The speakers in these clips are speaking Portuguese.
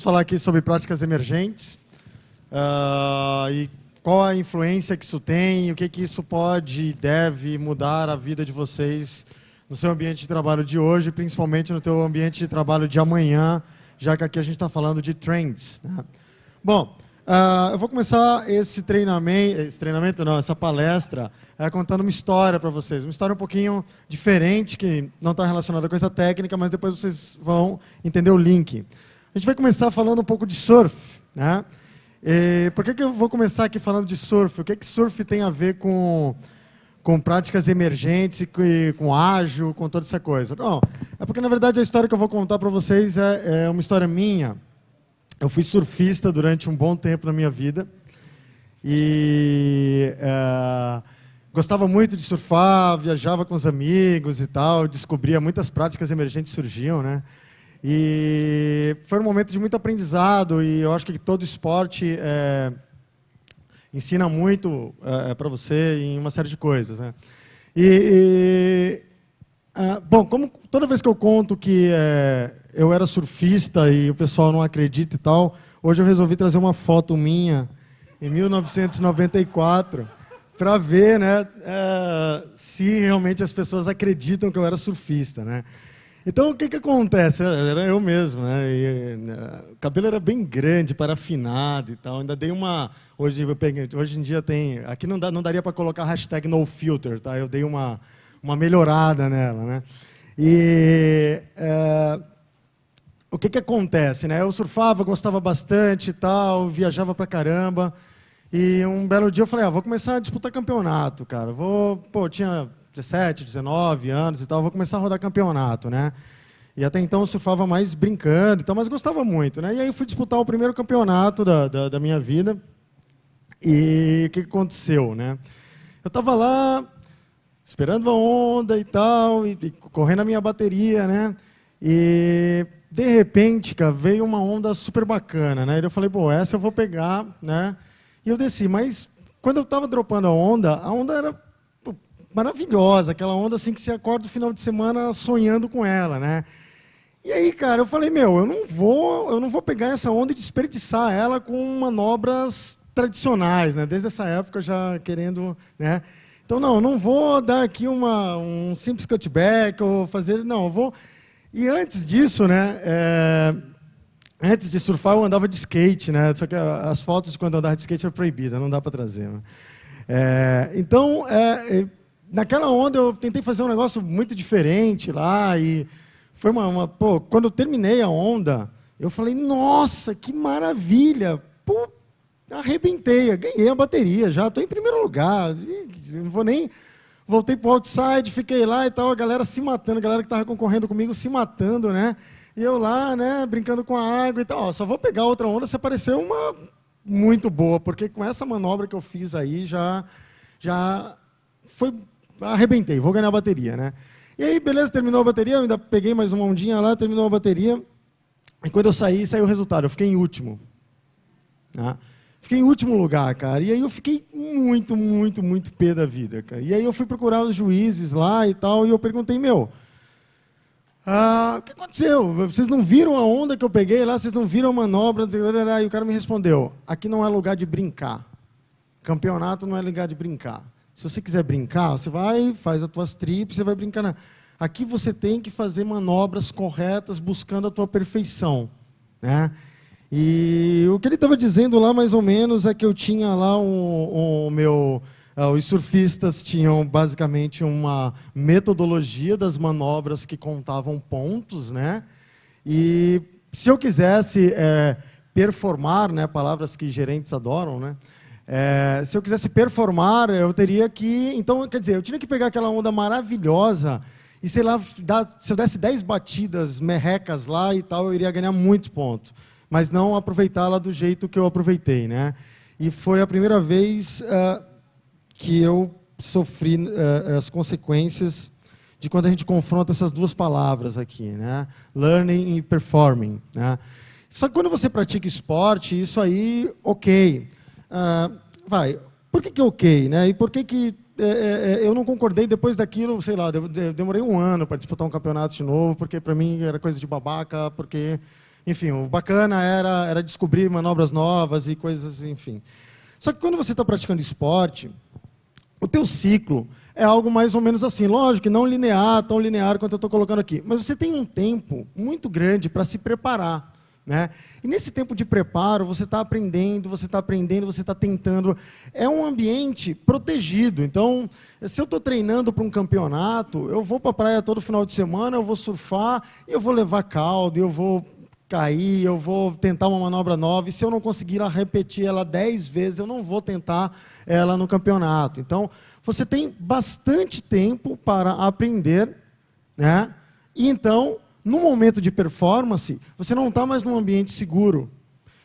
vamos falar aqui sobre práticas emergentes uh, e qual a influência que isso tem, o que, que isso pode e deve mudar a vida de vocês no seu ambiente de trabalho de hoje, principalmente no seu ambiente de trabalho de amanhã, já que aqui a gente está falando de trends. Né? Bom, uh, eu vou começar esse treinamento, esse treinamento não, essa palestra, uh, contando uma história para vocês, uma história um pouquinho diferente, que não está relacionada com essa técnica, mas depois vocês vão entender o link. A gente vai começar falando um pouco de surf. Né? E por que, que eu vou começar aqui falando de surf? O que, que surf tem a ver com, com práticas emergentes, com ágil, com toda essa coisa? Não, é porque, na verdade, a história que eu vou contar para vocês é, é uma história minha. Eu fui surfista durante um bom tempo na minha vida. E é, gostava muito de surfar, viajava com os amigos e tal, descobria muitas práticas emergentes surgiam, né? E foi um momento de muito aprendizado e eu acho que todo esporte é, ensina muito é, é para você em uma série de coisas. Né? E, e é, bom, como toda vez que eu conto que é, eu era surfista e o pessoal não acredita e tal, hoje eu resolvi trazer uma foto minha em 1994 para ver, né, é, se realmente as pessoas acreditam que eu era surfista, né? Então, o que, que acontece? Era eu mesmo, né? E, né, o cabelo era bem grande, parafinado e tal. Ainda dei uma. Hoje, peguei, hoje em dia tem. Aqui não, dá, não daria para colocar hashtag nofilter, tá? Eu dei uma, uma melhorada nela, né? E. É, o que, que acontece, né? Eu surfava, gostava bastante e tal, viajava pra caramba. E um belo dia eu falei, ah, vou começar a disputar campeonato, cara. Vou, pô, tinha 17, 19 anos e tal, vou começar a rodar campeonato, né? E até então eu surfava mais brincando e tal, mas gostava muito, né? E aí eu fui disputar o primeiro campeonato da, da, da minha vida. E o que aconteceu, né? Eu estava lá esperando a onda e tal, e, e correndo a minha bateria, né? E de repente, cara, veio uma onda super bacana, né? E eu falei, pô, essa eu vou pegar, né? E eu desci, mas quando eu estava dropando a onda, a onda era maravilhosa, aquela onda assim que você acorda o final de semana sonhando com ela, né? E aí, cara, eu falei, meu, eu não vou, eu não vou pegar essa onda e desperdiçar ela com manobras tradicionais, né? Desde essa época já querendo, né? Então não, eu não vou dar aqui uma, um simples cutback ou fazer, não, eu vou. E antes disso, né? É... Antes de surfar eu andava de skate, né? Só que as fotos de quando eu andava de skate eram proibidas, não dá para trazer. Né? É... Então é naquela onda eu tentei fazer um negócio muito diferente lá e foi uma, uma pô, quando eu terminei a onda, eu falei, nossa, que maravilha, pô, arrebentei, ganhei a bateria já, estou em primeiro lugar, não vou nem, voltei para o outside, fiquei lá e tal, a galera se matando, a galera que estava concorrendo comigo se matando, né, e eu lá, né, brincando com a água e tal, Ó, só vou pegar outra onda se aparecer uma muito boa, porque com essa manobra que eu fiz aí, já, já foi arrebentei, vou ganhar a bateria, né? E aí, beleza, terminou a bateria, eu ainda peguei mais uma ondinha lá, terminou a bateria. E quando eu saí, saiu o resultado, eu fiquei em último. Né? Fiquei em último lugar, cara. E aí eu fiquei muito, muito, muito pé da vida, cara. E aí eu fui procurar os juízes lá e tal, e eu perguntei, meu, ah, o que aconteceu? Vocês não viram a onda que eu peguei lá? Vocês não viram a manobra? E o cara me respondeu, aqui não é lugar de brincar. Campeonato não é lugar de brincar. Se você quiser brincar, você vai, faz as tuas trips, você vai brincar. Na... Aqui você tem que fazer manobras corretas, buscando a tua perfeição. Né? E o que ele estava dizendo lá, mais ou menos, é que eu tinha lá um, um meu... Uh, os surfistas tinham basicamente uma metodologia das manobras que contavam pontos, né? E se eu quisesse é, performar, né, palavras que gerentes adoram, né? É, se eu quisesse performar, eu teria que. Então, quer dizer, eu tinha que pegar aquela onda maravilhosa e, sei lá, dar, se eu desse 10 batidas merrecas lá e tal, eu iria ganhar muitos pontos. Mas não aproveitá-la do jeito que eu aproveitei, né? E foi a primeira vez uh, que eu sofri uh, as consequências de quando a gente confronta essas duas palavras aqui, né? Learning e performing, né? Só que quando você pratica esporte, isso aí, ok. Ah, vai, por que, que é ok, né? E por que, que é, é, é, eu não concordei depois daquilo, sei lá, demorei um ano para disputar um campeonato de novo, porque para mim era coisa de babaca, porque, enfim, o bacana era, era descobrir manobras novas e coisas, enfim. Só que quando você está praticando esporte, o teu ciclo é algo mais ou menos assim, lógico, não linear, tão linear quanto eu estou colocando aqui, mas você tem um tempo muito grande para se preparar. Né? E nesse tempo de preparo, você está aprendendo, você está aprendendo, você está tentando. É um ambiente protegido. Então, se eu estou treinando para um campeonato, eu vou para a praia todo final de semana, eu vou surfar, eu vou levar caldo, eu vou cair, eu vou tentar uma manobra nova, e se eu não conseguir repetir ela dez vezes, eu não vou tentar ela no campeonato. Então, você tem bastante tempo para aprender, né? E então, no momento de performance, você não está mais num ambiente seguro.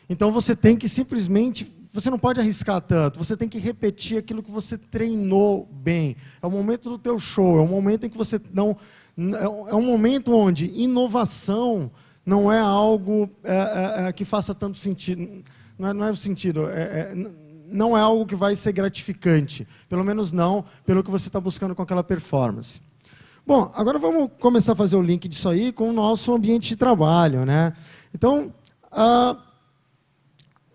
Então você tem que simplesmente você não pode arriscar tanto, você tem que repetir aquilo que você treinou bem. É o momento do teu show, é o momento em que você não é um momento onde inovação não é algo é, é, é que faça tanto sentido, não é, não é o sentido, é, é, não é algo que vai ser gratificante, pelo menos não pelo que você está buscando com aquela performance. Bom, agora vamos começar a fazer o link disso aí com o nosso ambiente de trabalho, né? Então, ah,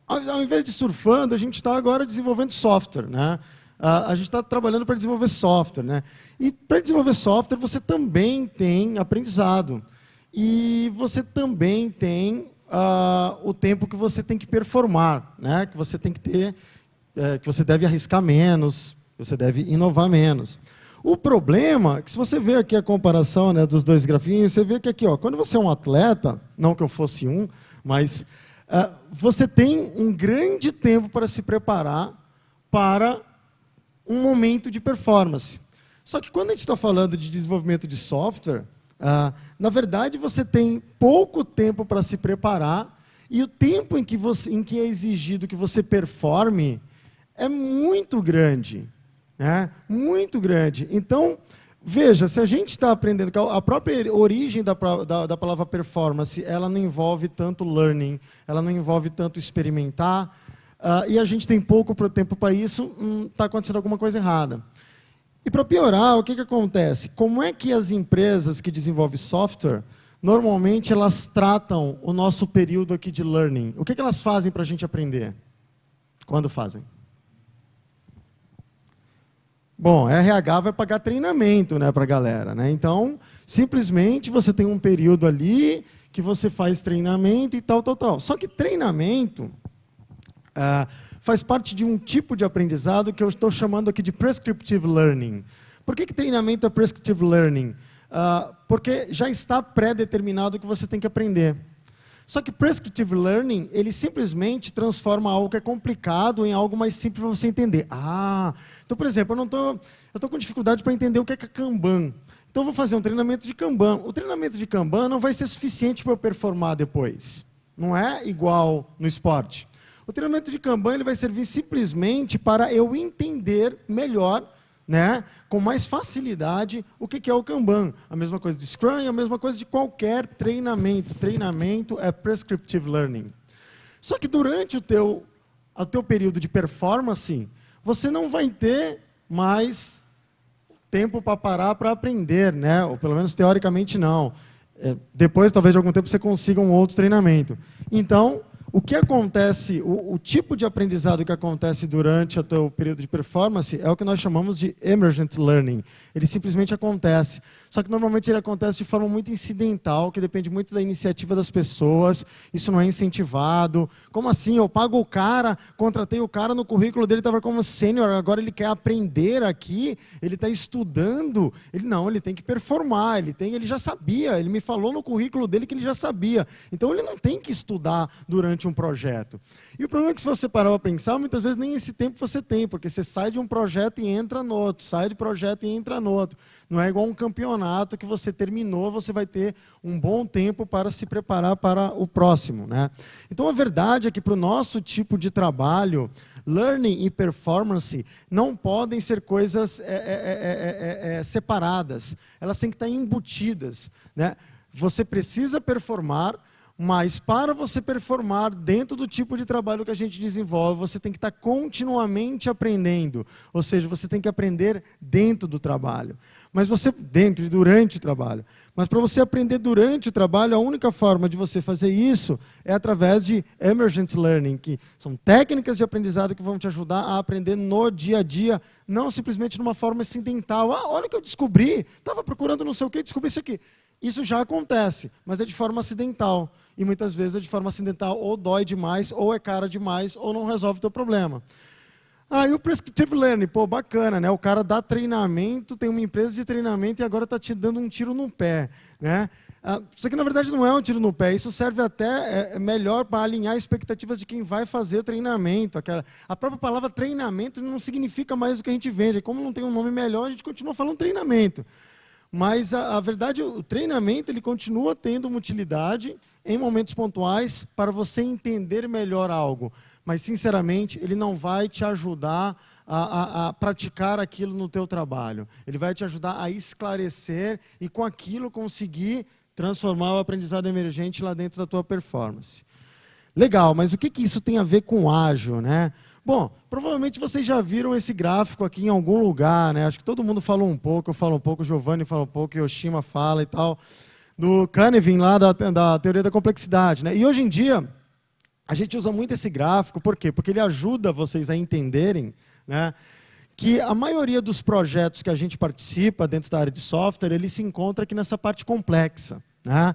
ao invés de surfando, a gente está agora desenvolvendo software, né? Ah, a gente está trabalhando para desenvolver software. Né? E para desenvolver software, você também tem aprendizado. E você também tem ah, o tempo que você tem que performar, né? que você tem que ter, é, que você deve arriscar menos, você deve inovar menos. O problema é que se você vê aqui a comparação né, dos dois grafinhos, você vê que aqui, ó, quando você é um atleta, não que eu fosse um, mas uh, você tem um grande tempo para se preparar para um momento de performance. Só que quando a gente está falando de desenvolvimento de software, uh, na verdade você tem pouco tempo para se preparar e o tempo em que, você, em que é exigido que você performe é muito grande né? muito grande. Então, veja, se a gente está aprendendo, que a própria origem da, da, da, palavra performance, ela não envolve tanto learning, ela não envolve tanto experimentar, uh, e a gente tem pouco tempo para isso, está hum, tá acontecendo alguma coisa errada. E para piorar, o que, que acontece? Como é que as empresas que desenvolvem software, normalmente elas tratam o nosso período aqui de learning? O que, que elas fazem para a gente aprender? Quando fazem? Bom, RH vai pagar treinamento né, para a galera. Né? Então, simplesmente você tem um período ali que você faz treinamento e tal, tal, tal. Só que treinamento ah, faz parte de um tipo de aprendizado que eu estou chamando aqui de prescriptive learning. Por que, que treinamento é prescriptive learning? Ah, porque já está pré-determinado o que você tem que aprender. Só que prescriptive learning, ele simplesmente transforma algo que é complicado em algo mais simples para você entender. Ah, então, por exemplo, eu não tô, eu tô com dificuldade para entender o que é Kanban. Então, eu vou fazer um treinamento de Kanban. O treinamento de Kanban não vai ser suficiente para eu performar depois. Não é igual no esporte. O treinamento de Kanban ele vai servir simplesmente para eu entender melhor né, com mais facilidade o que é o Kanban. A mesma coisa de Scrum, a mesma coisa de qualquer treinamento. Treinamento é prescriptive learning. Só que durante o teu, o teu período de performance, você não vai ter mais tempo para parar para aprender, né? ou pelo menos teoricamente não. É, depois, talvez, de algum tempo, você consiga um outro treinamento. Então, o que acontece, o, o, tipo de aprendizado que acontece durante o teu período de performance é o que nós chamamos de emergent learning. Ele simplesmente acontece. Só que normalmente ele acontece de forma muito incidental, que depende muito da iniciativa das pessoas. Isso não é incentivado. Como assim? Eu pago o cara, contratei o cara no currículo dele, estava como sênior, agora ele quer aprender aqui, ele está estudando. Ele não, ele tem que performar, ele tem, ele já sabia, ele me falou no currículo dele que ele já sabia. Então ele não tem que estudar durante durante um projeto. E o problema é que se você parar para pensar, muitas vezes nem esse tempo você tem, porque você sai de um projeto e entra no outro, sai de projeto e entra no outro. Não é igual um campeonato que você terminou, você vai ter um bom tempo para se preparar para o próximo, né? Então a verdade é que para o nosso tipo de trabalho, learning e performance não podem ser coisas é, é, é, separadas. Elas têm que estar embutidas, né? Você precisa performar, mas para você performar dentro do tipo de trabalho que a gente desenvolve, você tem que estar continuamente aprendendo. Ou seja, você tem que aprender dentro do trabalho. Mas você dentro e durante o trabalho. Mas para você aprender durante o trabalho, a única forma de você fazer isso é através de emergent learning, que são técnicas de aprendizado que vão te ajudar a aprender no dia a dia, não simplesmente numa forma acidental. Ah, olha o que eu descobri. Estava procurando não sei o que, descobri isso aqui. Isso já acontece, mas é de forma acidental. E muitas vezes é de forma acidental, ou dói demais, ou é cara demais, ou não resolve o teu problema. Aí ah, o Prescriptive Learning, pô, bacana, né? O cara dá treinamento, tem uma empresa de treinamento e agora está te dando um tiro no pé, né? Ah, isso aqui, na verdade, não é um tiro no pé. Isso serve até é, é melhor para alinhar expectativas de quem vai fazer treinamento. Aquela, a própria palavra treinamento não significa mais o que a gente vende. Como não tem um nome melhor, a gente continua falando treinamento. Mas a, a verdade, o treinamento ele continua tendo uma utilidade em momentos pontuais para você entender melhor algo. Mas, sinceramente, ele não vai te ajudar a, a, a, praticar aquilo no teu trabalho. Ele vai te ajudar a esclarecer e, com aquilo, conseguir transformar o aprendizado emergente lá dentro da tua performance. Legal, mas o que, que isso tem a ver com ágil, né? Bom, provavelmente vocês já viram esse gráfico aqui em algum lugar, né? Acho que todo mundo falou um pouco, eu falo um pouco, o Giovanni fala um pouco, o Yoshima fala e tal, do Canivim lá da, da teoria da complexidade, né? E hoje em dia, a gente usa muito esse gráfico, por quê? Porque ele ajuda vocês a entenderem, né? que a maioria dos projetos que a gente participa dentro da área de software, ele se encontra aqui nessa parte complexa. Né?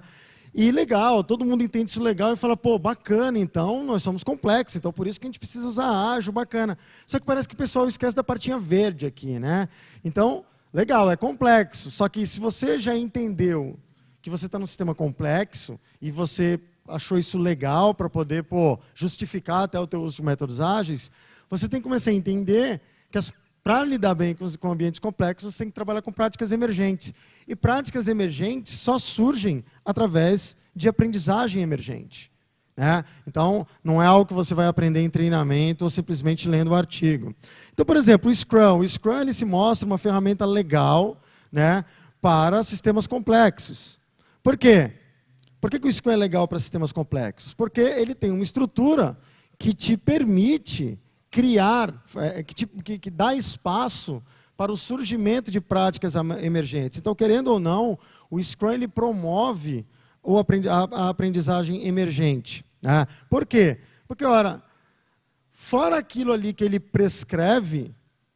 E legal, todo mundo entende isso legal e fala, pô, bacana, então nós somos complexos, então por isso que a gente precisa usar ágil, bacana. Só que parece que o pessoal esquece da partinha verde aqui, né? Então, legal, é complexo. Só que se você já entendeu que você está num sistema complexo e você achou isso legal para poder pô, justificar até o teu uso de métodos ágeis, você tem que começar a entender que as para lidar bem com, com ambientes complexos, você tem que trabalhar com práticas emergentes. E práticas emergentes só surgem através de aprendizagem emergente. Né? Então, não é algo que você vai aprender em treinamento ou simplesmente lendo o um artigo. Então, por exemplo, o Scrum. O Scrum ele se mostra uma ferramenta legal né, para sistemas complexos. Por quê? Por que, que o Scrum é legal para sistemas complexos? Porque ele tem uma estrutura que te permite criar, é, tipo, que, que dá espaço para o surgimento de práticas emergentes. Então, querendo ou não, o Scrum ele promove a aprendizagem emergente. Né? Por quê? Porque, ora, fora aquilo ali que ele prescreve,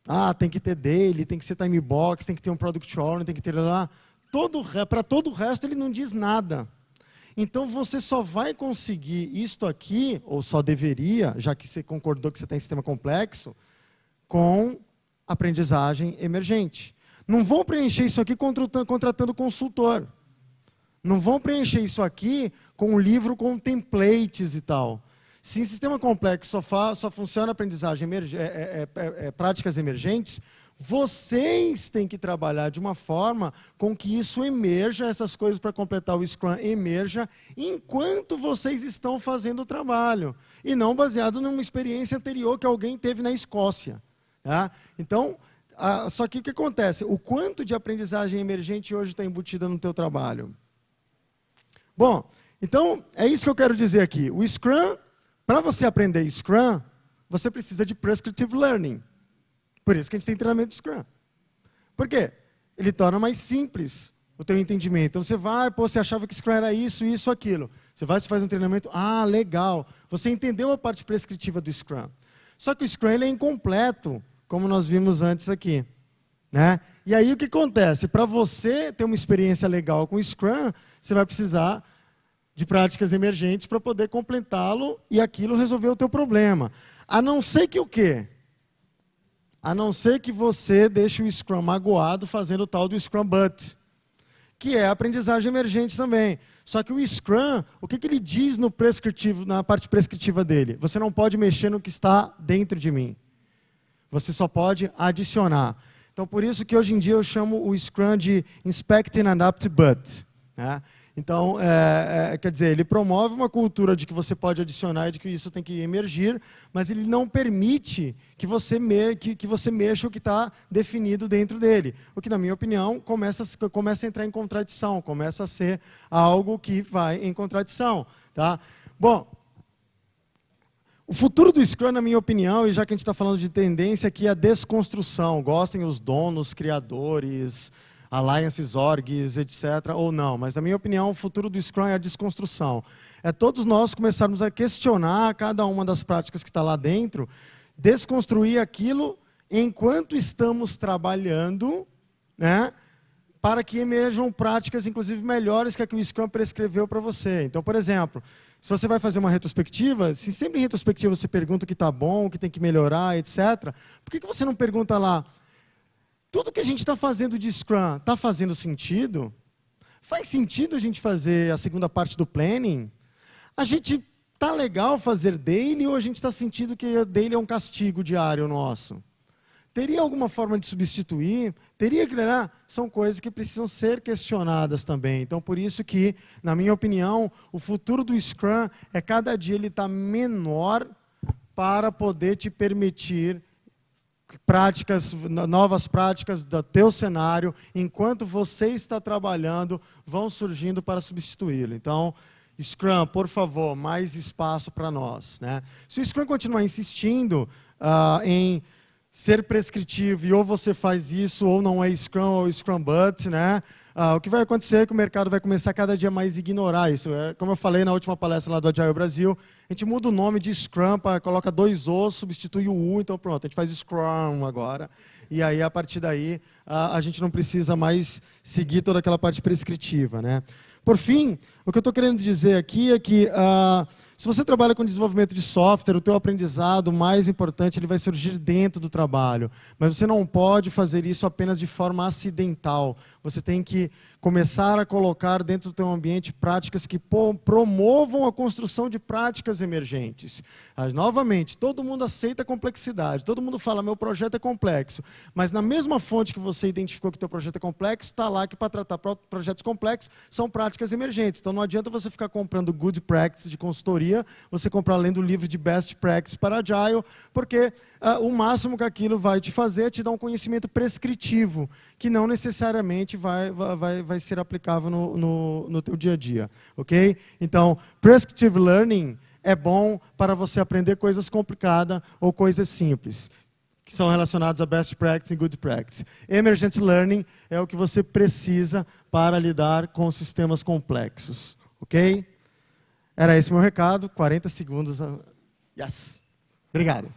ah, tem que ter daily, tem que ser time box, tem que ter um product owner, tem que ter lá, todo, para todo o resto ele não diz nada. Então você só vai conseguir isto aqui, ou só deveria, já que você concordou que você tem sistema complexo, com aprendizagem emergente. Não vão preencher isso aqui contratando consultor. Não vão preencher isso aqui com um livro com templates e tal. Se em sistema complexo só, só funciona aprendizagem emerg é é, é, é, é, práticas emergentes, vocês têm que trabalhar de uma forma com que isso emerja, essas coisas para completar o Scrum emerja, enquanto vocês estão fazendo o trabalho. E não baseado numa experiência anterior que alguém teve na Escócia. Tá? Então, a, só que o que acontece? O quanto de aprendizagem emergente hoje está embutida no teu trabalho? Bom, então é isso que eu quero dizer aqui. O Scrum, para você aprender Scrum, você precisa de prescriptive learning. Por isso que a gente tem treinamento de Scrum. Por quê? Ele torna mais simples o teu entendimento. Então você vai, pô, você achava que Scrum era isso, isso, aquilo. Você vai, você faz um treinamento, ah, legal. Você entendeu a parte prescritiva do Scrum. Só que o Scrum é incompleto, como nós vimos antes aqui. Né? E aí o que acontece? Para você ter uma experiência legal com o Scrum, você vai precisar de práticas emergentes para poder completá-lo e aquilo resolver o teu problema. A não ser que o quê? A não ser que você deixe o Scrum magoado fazendo o tal do Scrum Butt, que é aprendizagem emergente também. Só que o Scrum, o que, que ele diz no prescritivo, na parte prescritiva dele? Você não pode mexer no que está dentro de mim. Você só pode adicionar. Então, por isso que hoje em dia eu chamo o Scrum de Inspect and Adapt But. Né? Então, é, é, quer dizer, ele promove uma cultura de que você pode adicionar e de que isso tem que emergir, mas ele não permite que você, me, que, que você mexa o que está definido dentro dele. O que, na minha opinião, começa, começa a entrar em contradição, começa a ser algo que vai em contradição. Tá? Bom, o futuro do Scrum, na minha opinião, e já que a gente está falando de tendência, é que a desconstrução. Gostem os donos, criadores, alliances, orgs, etc., ou não. Mas, na minha opinião, o futuro do Scrum é a desconstrução. É todos nós começarmos a questionar cada uma das práticas que está lá dentro, desconstruir aquilo enquanto estamos trabalhando, né? para que emerjam práticas, inclusive, melhores que a que o Scrum prescreveu para você. Então, por exemplo, se você vai fazer uma retrospectiva, se sempre em retrospectiva você pergunta o que está bom, o que tem que melhorar, etc., por que, que você não pergunta lá, tudo que a gente está fazendo de Scrum está fazendo sentido? Faz sentido a gente fazer a segunda parte do planning? A gente tá legal fazer daily ou a gente está sentindo que daily é um castigo diário nosso? Teria alguma forma de substituir? Teria que criar? São coisas que precisam ser questionadas também. Então, por isso que, na minha opinião, o futuro do Scrum é cada dia ele está menor para poder te permitir práticas, novas práticas do teu cenário, enquanto você está trabalhando, vão surgindo para substituí-lo. Então, Scrum, por favor, mais espaço para nós. Né? Se o Scrum continuar insistindo uh, em ser prescritivo e ou você faz isso ou não é Scrum ou Scrum But, né? Ah, o que vai acontecer é que o mercado vai começar cada dia mais a ignorar isso. É, como eu falei na última palestra lá do Agile Brasil, a gente muda o nome de Scrum, pra, coloca dois O's, substitui o U, então pronto, a gente faz Scrum agora. E aí, a partir daí, a, a gente não precisa mais seguir toda aquela parte prescritiva, né? Por fim, o que eu estou querendo dizer aqui é que... Ah, se você trabalha com desenvolvimento de software, o teu aprendizado mais importante ele vai surgir dentro do trabalho. Mas você não pode fazer isso apenas de forma acidental. Você tem que começar a colocar dentro do teu ambiente práticas que promovam a construção de práticas emergentes. Mas, ah, novamente, todo mundo aceita a complexidade. Todo mundo fala, meu projeto é complexo. Mas na mesma fonte que você identificou que teu projeto é complexo, está lá que para tratar projetos complexos são práticas emergentes. Então não adianta você ficar comprando good practice de consultoria você comprar lendo o livro de Best Practice para Agile, porque ah, o máximo que aquilo vai te fazer é te dar um conhecimento prescritivo, que não necessariamente vai, vai, vai ser aplicável no, no, no teu dia a dia, ok? Então, Prescriptive Learning é bom para você aprender coisas complicadas ou coisas simples que são relacionados a best practice e good practice. Emergent learning é o que você precisa para lidar com sistemas complexos, ok? Era esse o meu recado. 40 segundos. Ah, yes. Obrigado.